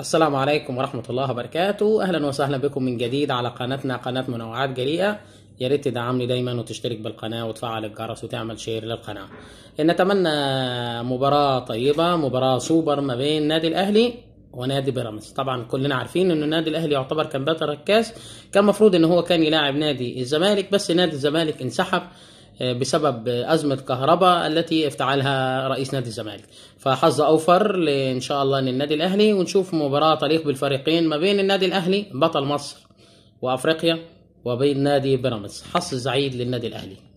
السلام عليكم ورحمة الله وبركاته أهلا وسهلا بكم من جديد على قناتنا قناة منوعات جريئة يا ريت تدعمني دايما وتشترك بالقناة وتفعل الجرس وتعمل شير للقناة نتمنى مباراة طيبة مباراة سوبر ما بين نادي الأهلي ونادي بيراميدز طبعا كلنا عارفين ان النادي الاهلي يعتبر كان بطل الكاس كان المفروض ان هو كان يلاعب نادي الزمالك بس نادي الزمالك انسحب آه، بسبب أزمة كهرباء التي افتعلها رئيس نادي الزمالك فحظ أوفر إن شاء الله للنادي الأهلي ونشوف مباراة تليق بالفريقين ما بين النادي الأهلي بطل مصر وأفريقيا وبين نادي بيراميدز حظ سعيد للنادي الأهلي